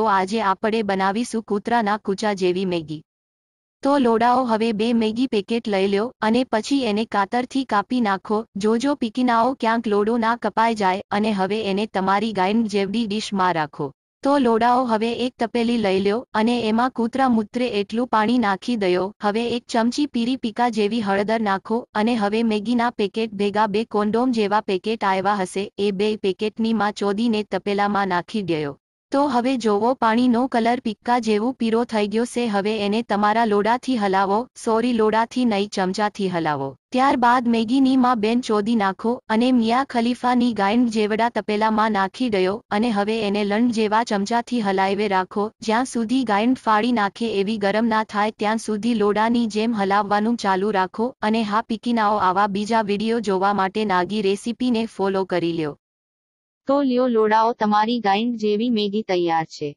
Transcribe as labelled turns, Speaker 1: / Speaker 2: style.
Speaker 1: તો આજે આપણે બનાવીશું કૂતરાના કૂચા જેવી મેગી તો લોડાઓ હવે બે મેગી પેકેટ લઈ લ્યો અને પછી એને કાતરથી કાપી નાખો જોજો પીકીનાઓ ક્યાંક લોડો ના કપાઈ જાય અને હવે એને તમારી ગાયન જેવડી ડીશમાં રાખો તો લોડાઓ હવે એક તપેલી લઈ લ્યો અને એમાં કૂતરા મૂત્રે એટલું પાણી નાખી દયો હવે એક ચમચી પીરી પીકા જેવી હળદર નાખો અને હવે મેગીના પેકેટ ભેગા બે કોન્ડોમ જેવા પેકેટ આવ્યા હશે એ બે પેકેટની માં ચોદીને તપેલામાં નાખી દયો તો હવે જોવો પાણીનો કલર પિક્કા જેવું પીરો થઈ ગયો છે હવે એને તમારા લોડાથી હલાવો સોરી લોડાથી નહીં ચમચાથી હલાવો ત્યારબાદ મેગીની માં બેન ચોદી નાખો અને મિયા ખલીફાની ગાયંડ જેવડા તપેલામાં નાખી ગયો અને હવે એને લંડ જેવા ચમચાથી હલાવે રાખો જ્યાં સુધી ગાયંડ ફાડી નાખે એવી ગરમ ના થાય ત્યાં સુધી લોડાની જેમ હલાવવાનું ચાલુ રાખો અને હા પીકીનાઓ આવા બીજા વિડીયો જોવા માટે નાગી રેસીપીને ફોલો કરી લ્યો તો લ્યો લોડાઓ તમારી ગાઈન્ડ જેવી મેગી તૈયાર છે